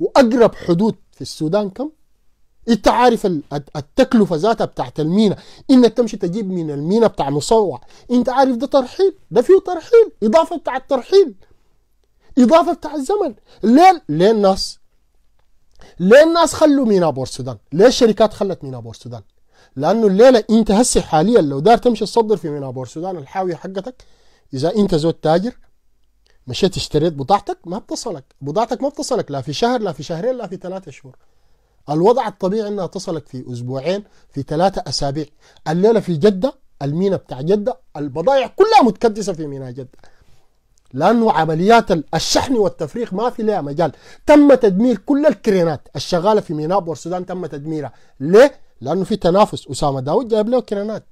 واقرب حدود في السودان كم؟ انت إيه عارف التكلفه ذاتها بتاعت المينا انك تمشي تجيب من المينا بتاع مصوع انت عارف ده ترحيل ده فيه ترحيل اضافه بتاع الترحيل اضافه بتاع الزمن ليه ليه الناس ليه الناس خلوا مينا بور السودان ليه الشركات خلت مينا بور السودان لانه الليله انت هسه حاليا لو دار تمشي تصدر في مينا بور السودان الحاويه حقتك اذا انت زود تاجر مشيت اشتريت بضاعتك ما بتصلك بضاعتك ما بتصلك لا في شهر لا في شهرين لا في ثلاثة شهور الوضع الطبيعي انها تصلك في اسبوعين في ثلاثة اسابيع الليلة في جدة المينا بتاع جدة البضائع كلها متكدسة في ميناء جدة لانه عمليات الشحن والتفريغ ما في لها مجال تم تدمير كل الكرينات الشغاله في ميناء بورسودان تم تدميرها ليه؟ لانه في تنافس اسامه داود جايب له كرينات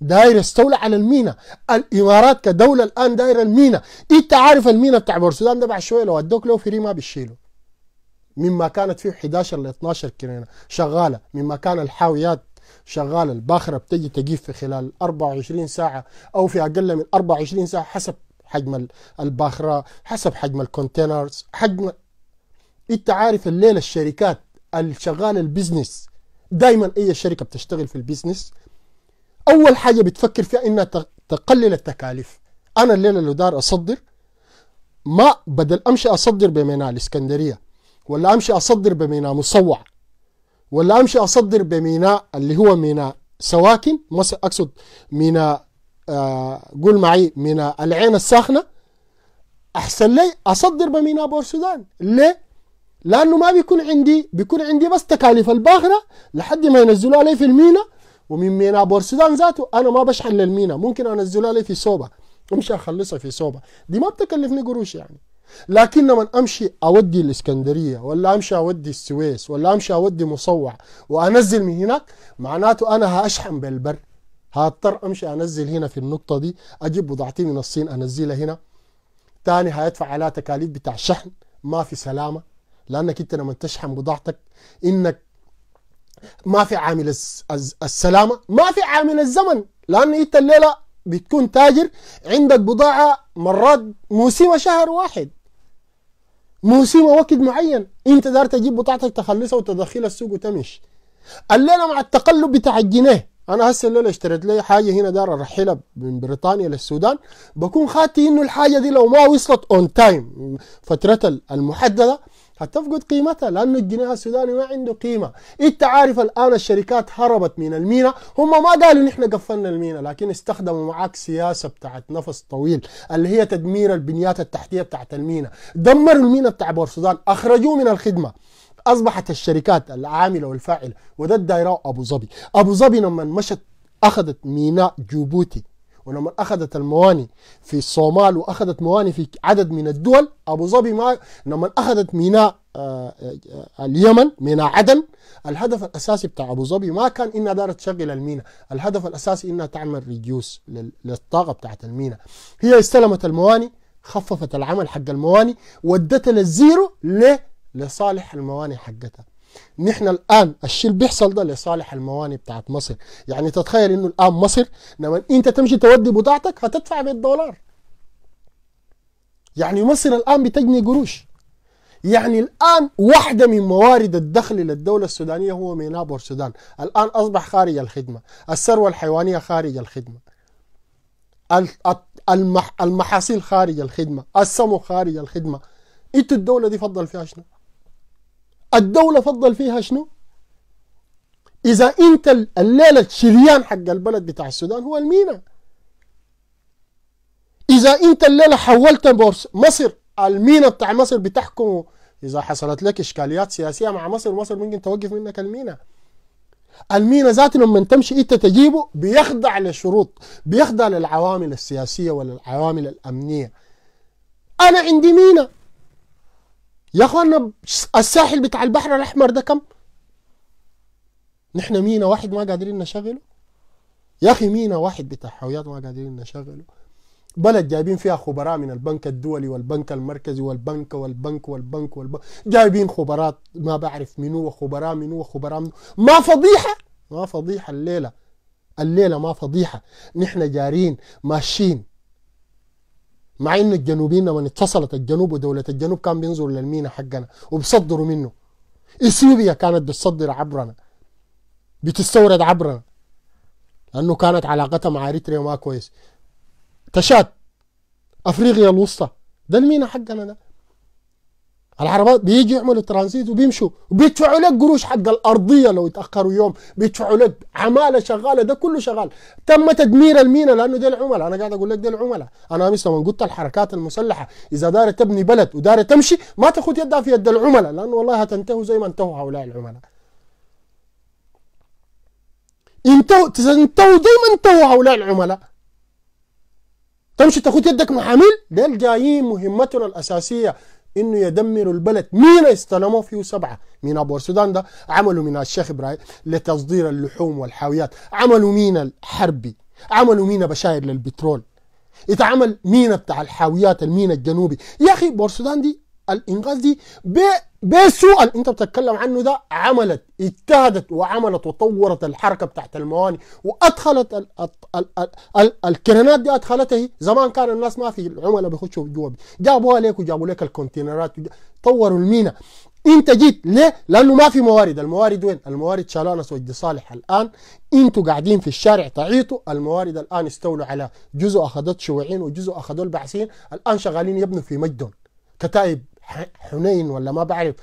داير استولى على المينا الامارات كدوله الان دايره المينا إيه انت عارف المينا بتاع بورسودان ده بعد شويه لو ادوك له فري ما بيشيله مما كانت فيه 11 ل 12 كرينه شغاله مما كان الحاويات شغاله الباخره بتجي تجيف في خلال 24 ساعه او في اقل من 24 ساعه حسب حجم الباخره حسب حجم الكونتينرز حجم إيه انت عارف الليله الشركات الشغاله البيزنس دايما اي شركه بتشتغل في البيزنس اول حاجه بتفكر فيها انها تقلل التكاليف انا الليله لو دار اصدر ما بدل امشي اصدر بميناء الاسكندريه ولا امشي اصدر بميناء مصوع ولا امشي اصدر بميناء اللي هو ميناء سواكن اقصد ميناء آه قول معي ميناء العين الساخنه احسن لي اصدر بميناء بور ليه؟ لانه ما بيكون عندي بيكون عندي بس تكاليف الباخره لحد ما ينزلوها لي في الميناء ومن ميناء بورسودان ذاته انا ما بشحن للمينا ممكن انزلها لي في صوبه امشي اخلصها في صوبه دي ما بتكلفني قروش يعني لكن لما امشي اودي الاسكندريه ولا امشي اودي السويس ولا امشي اودي مصوع وانزل من هناك معناته انا هاشحن بالبر هضطر امشي انزل هنا في النقطه دي اجيب بضاعتي من الصين انزلها هنا تاني هيدفع على تكاليف بتاع شحن ما في سلامه لانك انت لما تشحن بضاعتك انك ما في عامل السلامه ما في عامل الزمن لان انت الليله بتكون تاجر عندك بضاعه مرات موسمه شهر واحد موسمه وقت معين انت دار تجيب بضاعتك تخلصها وتدخلها السوق وتمشي الليله مع التقلب بتاع الجنيه انا هسه الليله اشتريت لي حاجه هنا دار ارحلها من بريطانيا للسودان بكون خاتي انه الحاجه دي لو ما وصلت اون تايم فترتها المحدده هتفقد قيمتها لأنه الجنيه السوداني ما عنده قيمة أنت عارف الآن الشركات هربت من المينا هم ما قالوا نحن قفلنا المينا لكن استخدموا معاك سياسة بتاعت نفس طويل اللي هي تدمير البنيات التحتية بتاعت المينا دمروا المينا بتاع بورسودان أخرجوه من الخدمة أصبحت الشركات العاملة والفاعلة وده الدايرة أبو ظبي أبو ظبي لما مشت أخذت ميناء جيبوتي ولما أخذت المواني في الصومال وأخذت مواني في عدد من الدول أبو ظبي ما لما أخذت ميناء آه، آه، اليمن ميناء عدن الهدف الأساسي بتاع أبو ظبي ما كان إنها دارت تشغل الميناء الهدف الأساسي إنها تعمل ريديوس للطاقة بتاعت الميناء هي استلمت المواني خففت العمل حق المواني ودتها للزيرو ليه؟ لصالح المواني حقتها نحن الان الشيء اللي بيحصل ده لصالح الموانئ بتاعت مصر يعني تتخيل انه الان مصر لما انت تمشي تودي بضاعتك هتدفع 100 دولار يعني مصر الان بتجني قروش يعني الان واحده من موارد الدخل للدوله السودانيه هو ميناء بورسودان الان اصبح خارج الخدمه الثروه الحيوانيه خارج الخدمه المحاصيل خارج الخدمه السمو خارج الخدمه انتوا الدوله دي فضل فيها شنو الدولة فضل فيها شنو إذا أنت الليلة الشريان حق البلد بتاع السودان هو المينا إذا أنت الليلة حولت مصر المينا بتاع مصر بتحكمه إذا حصلت لك إشكاليات سياسية مع مصر مصر ممكن توقف منك المينا المينا ذاته لما تمشي انت تجيبه بيخضع لشروط بيخضع للعوامل السياسيه وللعوامل الامنيه انا عندي مينا يا اخوانا الساحل بتاع البحر الاحمر ده كم؟ نحن مينا واحد ما قادرين نشغله يا اخي مينا واحد بتاع حاويات ما قادرين نشغله بلد جايبين فيها خبراء من البنك الدولي والبنك المركزي والبنك والبنك والبنك والبنك جايبين خبراء ما بعرف منو وخبراء منو وخبراء منو ما فضيحة ما فضيحة الليلة الليلة ما فضيحة نحن جارين ماشيين مع ان الجنوبيين لما اتصلت الجنوب ودوله الجنوب كان بينظروا للمينا حقنا وبصدروا منه اثيوبيا كانت بتصدر عبرنا بتستورد عبرنا لانه كانت علاقتها مع اريتريا ما كويس تشاد افريقيا الوسطى ده المينا حقنا ده العربات بيجي يعملوا ترانزيت وبيمشوا وبيدفعوا لك قروش حق الارضيه لو تاخروا يوم بيدفعوا لك عماله شغاله ده كله شغال تم تدمير المينا لانه ده العملاء انا قاعد اقول لك ده العملاء انا امس لما قلت الحركات المسلحه اذا دارت تبني بلد ودارت تمشي ما تاخذ يدها في يد العملاء لانه والله هتنتهوا زي ما انتهوا هؤلاء العملاء انتهوا انتهوا زي ما انتهوا هؤلاء العملاء تمشي تاخذ يدك محامل ديل جايين مهمتنا الاساسيه انه يدمروا البلد مين استلموا فيه سبعه من ابو السودان ده عملوا من الشيخ ابراهيم لتصدير اللحوم والحاويات عملوا مينا الحربي عملوا مينا بشاير للبترول اتعمل مينا بتاع الحاويات المينا الجنوبي يا اخي بورسودان دي الانغاز دي بيسو اللي انت بتتكلم عنه ده عملت اجتهدت وعملت وطورت الحركه بتاعت المواني وادخلت ال ال ال ال ال الكرنات دي ادخلتها هي زمان كان الناس ما في العملاء بيخشوا جوا جابوها ليك وجابوا لك الكونتينرات طوروا المينا انت جيت ليه؟ لانه ما في موارد، الموارد وين؟ الموارد شالانس وجدي صالح الان انتوا قاعدين في الشارع تعيطوا، الموارد الان استولوا على جزء اخذت شيوعيين وجزء اخذوا البعثيين، الان شغالين يبنوا في مجدون كتائب حنين ولا ما بعرف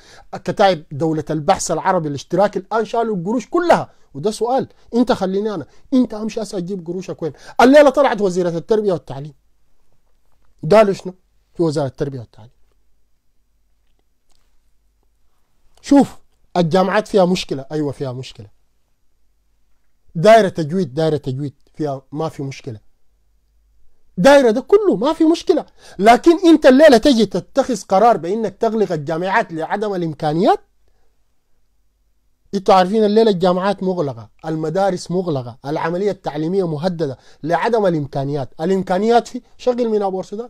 كتائب دولة البحث العربي الاشتراكي الآن شالوا القروش كلها وده سؤال انت خليني أنا انت أمشي أسأل اجيب قروشك وين الليلة طلعت وزيرة التربية والتعليم قالوا شنو في وزارة التربية والتعليم شوف الجامعات فيها مشكلة أيوة فيها مشكلة دائرة تجويد دائرة تجويد فيها ما في مشكلة دايره ده كله ما في مشكله لكن انت الليله تجي تتخذ قرار بانك تغلق الجامعات لعدم الامكانيات انتوا عارفين الليله الجامعات مغلقه، المدارس مغلقه، العمليه التعليميه مهدده لعدم الامكانيات، الامكانيات في شغل من ابو السودان.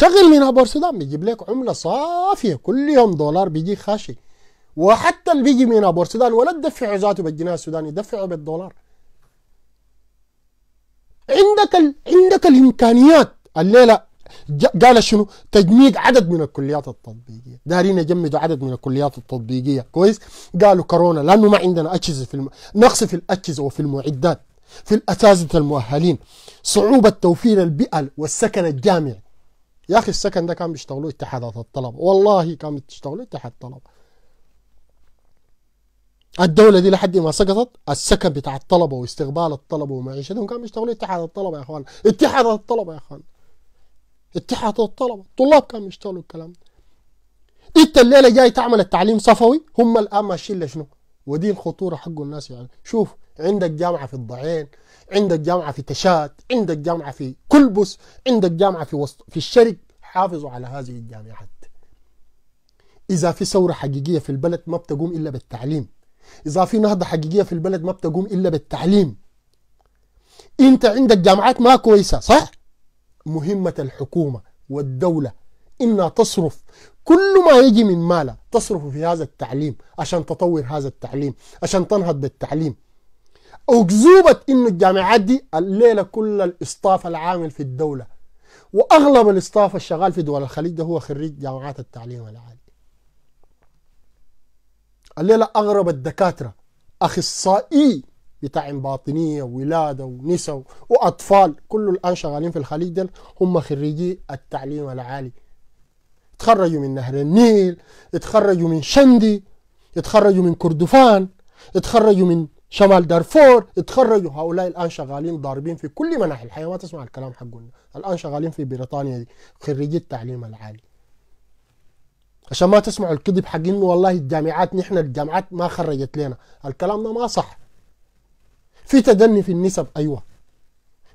شغل من ابو السودان بيجيب لك عمله صافيه كل يوم دولار بيجي خاشي. وحتى اللي بيجي من ابو السودان ولا تدفعه ذاته بالجنيه السوداني دفعوا بالدولار. عندك ال... عندك الامكانيات الليله قال شنو؟ تجميد عدد من الكليات التطبيقيه، دارين يجمدوا عدد من الكليات التطبيقيه، كويس؟ قالوا كورونا لانه ما عندنا اجهزه في الم... نقص في الاجهزه وفي المعدات، في الاساتذه المؤهلين، صعوبه توفير البيئه والسكن الجامعي. يا اخي السكن ده كان بيشتغلوه اتحادات الطلبه، والله كان بيشتغلوا اتحاد الطلبه. الدوله دي لحد ما سقطت السكن بتاع الطلبه واستقبال الطلبه ومعيشتهم كانوا بيشتغلوا اتحاد الطلبه يا اخوان اتحاد الطلبه يا اخوان اتحاد الطلبه الطلاب كانوا بيشتغلوا الكلام ده انت الليله جاي تعمل التعليم صفوي هم الان ماشيين لشنو؟ ودي الخطوره حق الناس يعني شوف عندك جامعه في الضعين عندك جامعه في تشات عندك جامعه في كلبس عندك جامعه في وسط في الشرق حافظوا على هذه الجامعات اذا في ثوره حقيقيه في البلد ما بتقوم الا بالتعليم اذا في نهضه حقيقيه في البلد ما بتقوم الا بالتعليم انت عندك جامعات ما كويسه صح مهمه الحكومه والدوله انها تصرف كل ما يجي من مالها تصرفه في هذا التعليم عشان تطور هذا التعليم عشان تنهض بالتعليم أكذوبة إنه الجامعات دي الليلة كل الإصطاف العامل في الدولة وأغلب الإصطاف الشغال في دول الخليج ده هو خريج جامعات التعليم العالي الليله اغرب الدكاتره اخصائي بتاع باطنيه ولاده ونساء واطفال كله الان شغالين في الخليج دل هم خريجي التعليم العالي تخرجوا من نهر النيل تخرجوا من شندي تخرجوا من كردفان تخرجوا من شمال دارفور تخرجوا هؤلاء الان شغالين ضاربين في كل مناحي الحياه ما تسمع الكلام حقنا الان شغالين في بريطانيا دي خريجي التعليم العالي عشان ما تسمعوا الكذب حق انه والله الجامعات نحن الجامعات ما خرجت لنا الكلام ده ما صح في تدني في النسب ايوه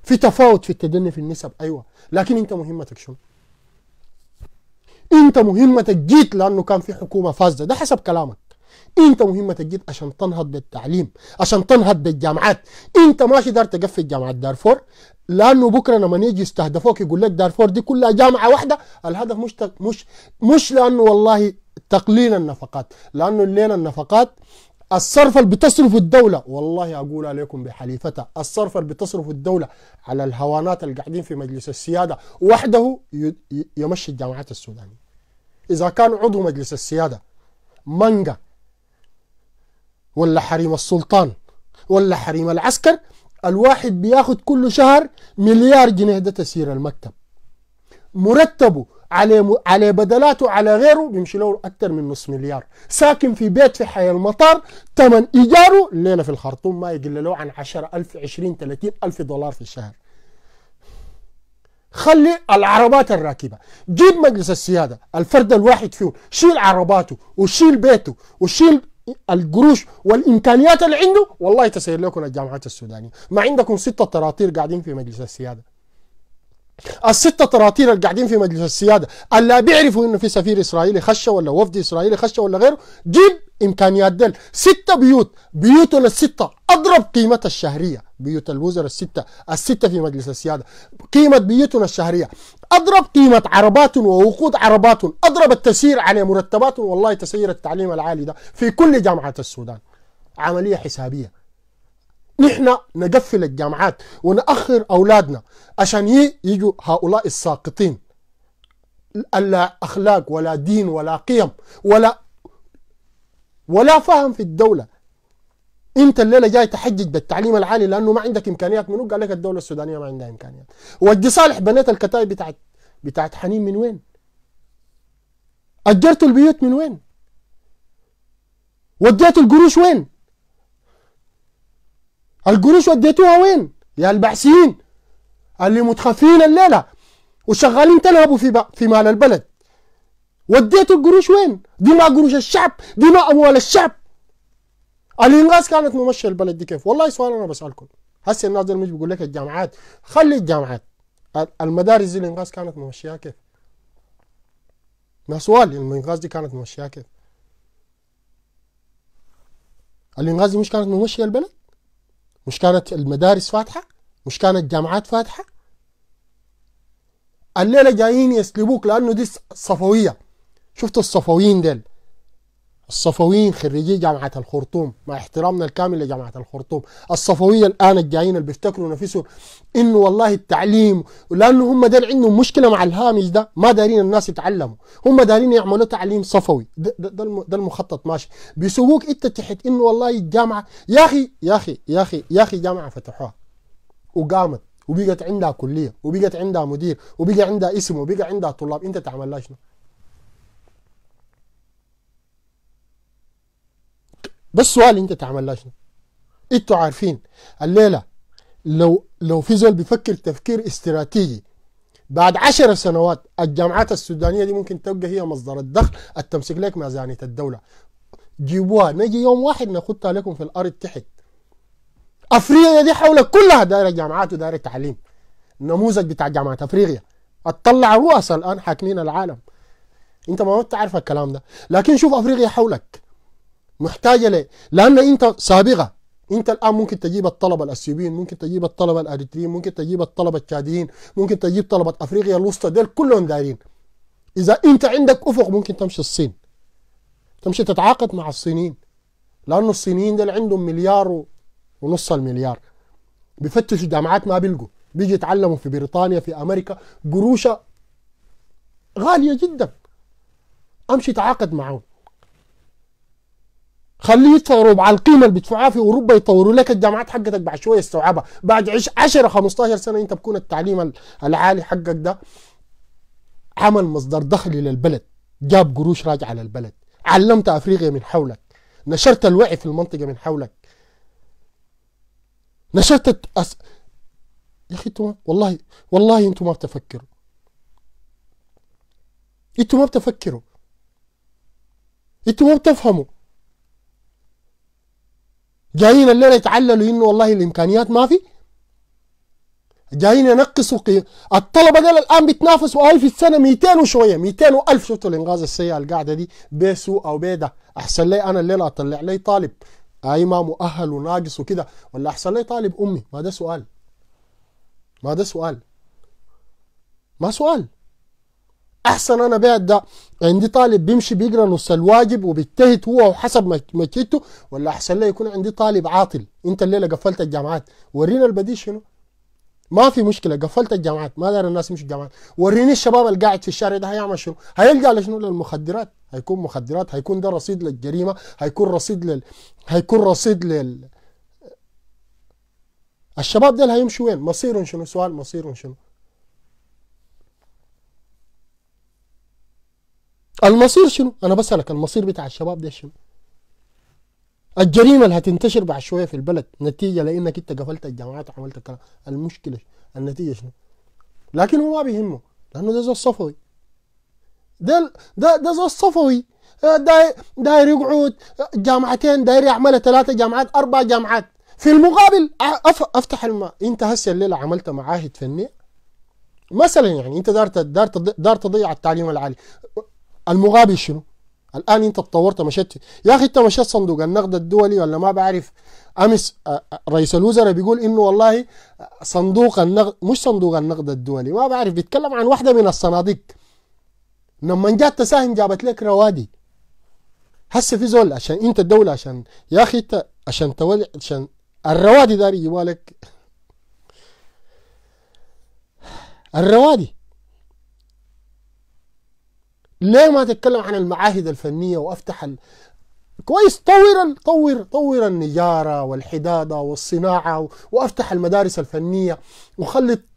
في تفاوت في التدني في النسب ايوه لكن انت مهمتك شنو انت مهمتك جيت لانه كان في حكومه فاسده ده حسب كلامك انت مهمه جد عشان تنهض بالتعليم عشان تنهض بالجامعات انت ماشي دار تقفل جامعه دارفور لانه بكره لما يجي يستهدفوك يقول لك دارفور دي كلها جامعه واحده الهدف مش تق... مش مش لانه والله تقليل النفقات لانه الليله النفقات الصرف اللي بتصرف الدولة والله أقول عليكم بحليفتها الصرف اللي بتصرف الدولة على الهوانات اللي قاعدين في مجلس السيادة وحده يمشي الجامعات السودانية إذا كان عضو مجلس السيادة مانجا ولا حريم السلطان ولا حريم العسكر الواحد بياخد كل شهر مليار جنيه ده تسير المكتب مرتبه على م... على بدلاته على غيره بيمشي له اكثر من نص مليار ساكن في بيت في حي المطار ثمن ايجاره الليله في الخرطوم ما يقل له عن 10000 20 30000 دولار في الشهر خلي العربات الراكبه جيب مجلس السياده الفرد الواحد فيهم شيل عرباته وشيل بيته وشيل القروش والامكانيات اللي عنده والله تسير لكم الجامعات السودانيه ما عندكم سته تراطير قاعدين في مجلس السياده الستة طراطيل اللي قاعدين في مجلس السيادة اللي بيعرفوا انه في سفير اسرائيلي خشة ولا وفد اسرائيلي خشة ولا غيره جيب امكانيات ديل ستة بيوت بيوتنا الستة اضرب قيمتها الشهرية بيوت الوزراء الستة الستة في مجلس السيادة قيمة بيوتنا الشهرية اضرب قيمة عربات ووقود عربات اضرب التسير على مرتبات والله تسير التعليم العالي ده في كل جامعات السودان عملية حسابية نحن نقفل الجامعات ونأخر أولادنا عشان يجوا هؤلاء الساقطين لا أخلاق ولا دين ولا قيم ولا ولا فهم في الدولة انت الليله جاي تحجج بالتعليم العالي لانه ما عندك امكانيات منو قال لك الدوله السودانيه ما عندها امكانيات ودي صالح بنيت الكتائب بتاعت بتاعت حنين من وين اجرتوا البيوت من وين وديتوا القروش وين القروش وديتوها وين يا الباحثين اللي متخفين الليله وشغالين تنهبوا في في مال البلد وديتوا القروش وين دماء قروش الشعب دماء اموال الشعب الانغاز كانت ممشيه البلد دي كيف والله سؤال انا بسالكم هسه الناس دي مش بيقول لك الجامعات خلي الجامعات المدارس دي الانغاز كانت ممشيها كيف ما سؤال الانغاز دي كانت ممشيها كيف الانغاز دي مش كانت ممشيه البلد مش كانت المدارس فاتحة مش كانت الجامعات فاتحة الليلة جايين يسلبوك لأنه دي صفوية شفتوا الصفويين ديل الصفويين خريجي جامعة الخرطوم مع احترامنا الكامل لجامعة الخرطوم الصفوية الآن الجايين اللي بيفتكروا نفسهم إنه والله التعليم لأنه هم دار عندهم مشكلة مع الهامش ده ما دارين الناس يتعلموا هم دارين يعملوا تعليم صفوي ده, ده المخطط ماشي بيسوقوك أنت تحت إنه والله الجامعة يا أخي يا أخي يا أخي يا أخي جامعة فتحوها وقامت وبقت عندها كلية وبقت عندها مدير وبقى عندها اسم وبقى عندها طلاب أنت تعمل لها شنو؟ ده السؤال انت تعمل له شنو انتوا عارفين الليله لو لو في زول بيفكر تفكير استراتيجي بعد عشر سنوات الجامعات السودانيه دي ممكن تبقى هي مصدر الدخل التمسك لك ميزانيه الدوله جيبوها نجي يوم واحد ناخدها لكم في الارض تحت افريقيا دي حولك كلها دايره جامعات ودايره تعليم النموذج بتاع جامعه افريقيا اطلع رؤساء الان حاكمين العالم انت ما بتعرف الكلام ده لكن شوف افريقيا حولك محتاجه ليه؟ لان انت سابقه انت الان ممكن تجيب الطلبه الاثيوبيين ممكن تجيب الطلبه الاريتريين ممكن تجيب الطلبه التشاديين ممكن تجيب طلبه افريقيا الوسطى ديل كلهم دايرين اذا انت عندك افق ممكن تمشي الصين تمشي تتعاقد مع الصينيين لانه الصينيين ديل عندهم مليار ونص المليار بيفتشوا جامعات ما بيلقوا بيجي يتعلموا في بريطانيا في امريكا قروشه غاليه جدا امشي تعاقد معهم خليه يتطوروا على القيمه اللي بيدفعوها في اوروبا يطوروا لك الجامعات حقتك بعد شويه استوعبها بعد 10 15 سنه انت بكون التعليم العالي حقك ده عمل مصدر دخل للبلد جاب قروش راجعه للبلد علمت افريقيا من حولك نشرت الوعي في المنطقه من حولك نشرت أس... يا اخي انتوا والله والله انتوا ما بتفكروا انتوا ما بتفكروا انتوا ما بتفهموا جايين الليله يتعللوا انه والله الامكانيات ما في جايين ينقصوا الطلبه دول الان بيتنافسوا اي في السنه 200 وشويه 200 الف شفتوا الانغاز السيئه القاعده دي بيسو او بيدا احسن لي انا الليله اطلع لي طالب اي ما مؤهل وناقص وكده ولا احسن لي طالب امي ما ده سؤال ما ده سؤال ما سؤال احسن انا بعد ده عندي طالب بيمشي بيقرا نص الواجب وبيجتهد هو وحسب مكيته ولا احسن لي يكون عندي طالب عاطل انت الليله قفلت الجامعات ورينا البديل شنو ما في مشكله قفلت الجامعات ما دار الناس مش الجامعات وريني الشباب اللي قاعد في الشارع ده هيعمل شنو هيلجا لشنو للمخدرات هيكون مخدرات هيكون ده رصيد للجريمه هيكون رصيد لل هيكون رصيد لل الشباب ده هيمشي وين مصيرهم شنو سؤال مصيرهم شنو المصير شنو انا بسالك المصير بتاع الشباب ده شنو الجريمه اللي هتنتشر بعد شويه في البلد نتيجه لانك انت قفلت الجامعات وعملت الكلام المشكله النتيجه شنو لكن هو ما بيهمه لانه ده زول صفوي ده ده ده زول صفوي آه، داير داير يقعد آه، جامعتين داير يعمل ثلاثه جامعات اربع جامعات في المقابل افتح الماء انت هسه الليله عملت معاهد فنيه مثلا يعني انت دار دار دار تضيع التعليم العالي المقابل شنو؟ الان انت تطورت مشيت يا اخي انت مشيت صندوق النقد الدولي ولا ما بعرف امس آه، آه، رئيس الوزراء بيقول انه والله آه، صندوق النقد مش صندوق النقد الدولي ما بعرف بيتكلم عن واحده من الصناديق لما جات تساهم جابت لك روادي هسه في زول عشان انت الدوله عشان يا اخي انت عشان تولي عشان الروادي داري يجيبها لك الروادي ليه ما تتكلم عن المعاهد الفنيه وافتح ال... كويس طور طور طور النجاره والحداده والصناعه وافتح المدارس الفنيه وخلي